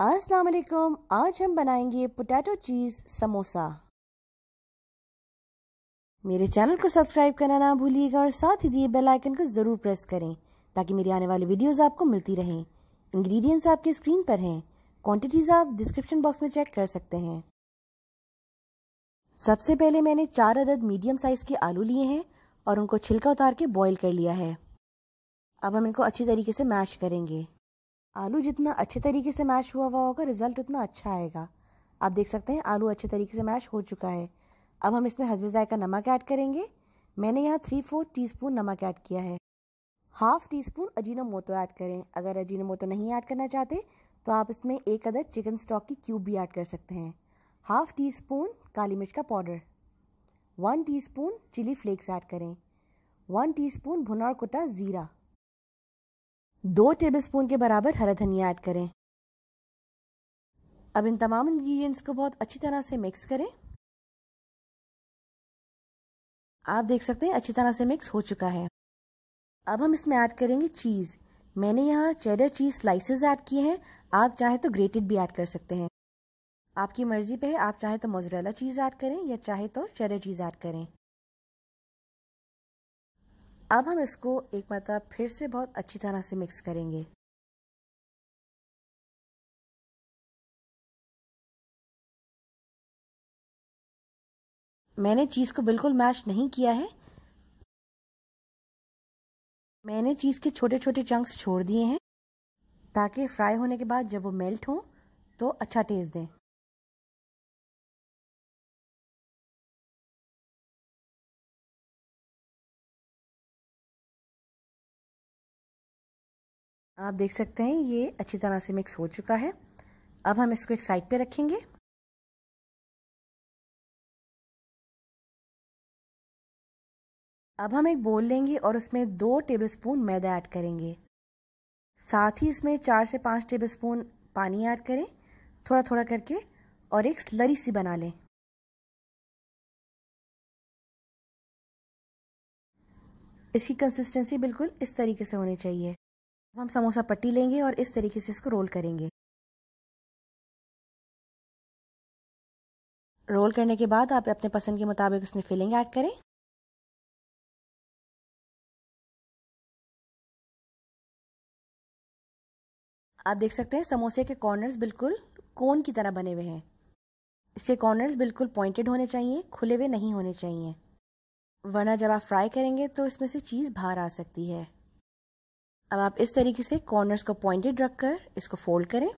अस्सलाम वालेकुम आज हम बनाएंगे पोटैटो चीज़ समोसा मेरे चैनल को सब्सक्राइब करना ना भूलिएगा और साथ ही दिए बेल आइकन को ज़रूर प्रेस करें ताकि मेरी आने वाली वीडियोस आपको मिलती रहें इंग्रेडिएंट्स आपके स्क्रीन पर हैं क्वांटिटीज़ आप डिस्क्रिप्शन बॉक्स में चेक कर सकते हैं सबसे पहले मैंने चार अदद मीडियम साइज़ के आलू लिए हैं और उनको छिलका उतार के बॉयल कर लिया है अब हम इनको अच्छी तरीके से मैश करेंगे आलू जितना अच्छे तरीके से मैश हुआ हुआ होगा रिज़ल्ट उतना अच्छा आएगा आप देख सकते हैं आलू अच्छे तरीके से मैश हो चुका है अब हम इसमें हसबे ज़ायका नमक ऐड करेंगे मैंने यहाँ थ्री फोर टी स्पून नमक ऐड किया है half teaspoon Ajinomoto add करें अगर अजीनो मोतो नहीं ऐड करना चाहते तो आप इसमें एक अदर चिकन स्टॉक की क्यूब भी ऐड कर सकते हैं हाफ टी स्पून काली मिर्च का powder one teaspoon chilli flakes add करें वन स्पून भुना और कुटा ज़ीरा दो टेबलस्पून के बराबर हरा धनिया ऐड करें अब इन तमाम इंग्रेडिएंट्स को बहुत अच्छी तरह से मिक्स करें आप देख सकते हैं अच्छी तरह से मिक्स हो चुका है अब हम इसमें ऐड करेंगे चीज़ मैंने यहाँ चेडर चीज़ स्लाइसेस ऐड किए हैं आप चाहे तो ग्रेटेड भी ऐड कर सकते हैं आपकी मर्ज़ी पे है आप चाहे तो मोजरेला चीज़ ऐड करें या चाहे तो चेडर चीज़ ऐड करें अब हम इसको एक मतलब फिर से बहुत अच्छी तरह से मिक्स करेंगे मैंने चीज़ को बिल्कुल मैश नहीं किया है मैंने चीज़ के छोटे छोटे चंक्स छोड़ दिए हैं ताकि फ्राई होने के बाद जब वो मेल्ट हों तो अच्छा टेस्ट दें आप देख सकते हैं ये अच्छी तरह से मिक्स हो चुका है अब हम इसको एक साइड पे रखेंगे अब हम एक बोल लेंगे और उसमें दो टेबलस्पून मैदा ऐड करेंगे साथ ही इसमें चार से पाँच टेबलस्पून पानी ऐड करें थोड़ा थोड़ा करके और एक स्लरी सी बना लें इसकी कंसिस्टेंसी बिल्कुल इस तरीके से होनी चाहिए अब हम समोसा पट्टी लेंगे और इस तरीके से इसको रोल करेंगे रोल करने के बाद आप अपने पसंद के मुताबिक उसमें फिलिंग ऐड करें आप देख सकते हैं समोसे के कॉर्नर्स बिल्कुल कोन की तरह बने हुए हैं इसके कॉर्नर्स बिल्कुल पॉइंटेड होने चाहिए खुले हुए नहीं होने चाहिए वरना जब आप फ्राई करेंगे तो इसमें से चीज़ बाहर आ सकती है अब आप इस तरीके से कॉर्नर्स को पॉइंटेड रखकर इसको फोल्ड करें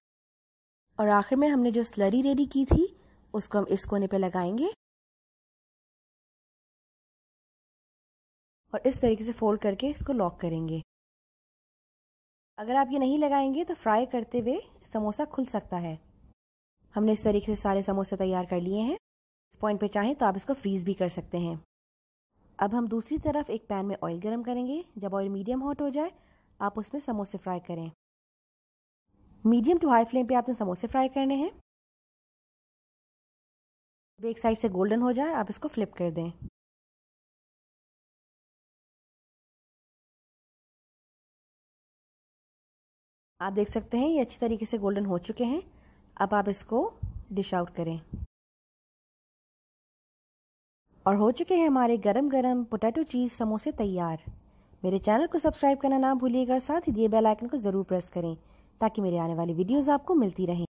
और आखिर में हमने जो स्लरी रेडी की थी उसको हम इस कोने पे लगाएंगे और इस तरीके से फोल्ड करके इसको लॉक करेंगे अगर आप ये नहीं लगाएंगे तो फ्राई करते हुए समोसा खुल सकता है हमने इस तरीके से सारे समोसे तैयार कर लिए हैं इस पॉइंट पे चाहें तो आप इसको फ्रीज़ भी कर सकते हैं अब हम दूसरी तरफ एक पैन में ऑयल गर्म करेंगे जब ऑयल मीडियम हॉट हो जाए आप उसमें समोसे फ्राई करें मीडियम टू हाई फ्लेम पे आपने समोसे फ्राई करने हैं जब एक साइड से गोल्डन हो जाए आप इसको फ्लिप कर दें आप देख सकते हैं ये अच्छी तरीके से गोल्डन हो चुके हैं अब आप इसको डिश आउट करें और हो चुके हैं हमारे गरम गरम पोटैटो चीज़ समोसे तैयार मेरे चैनल को सब्सक्राइब करना ना भूलिएगा साथ ही दिए बेल आइकन को ज़रूर प्रेस करें ताकि मेरे आने वाली वीडियोज़ आपको मिलती रहे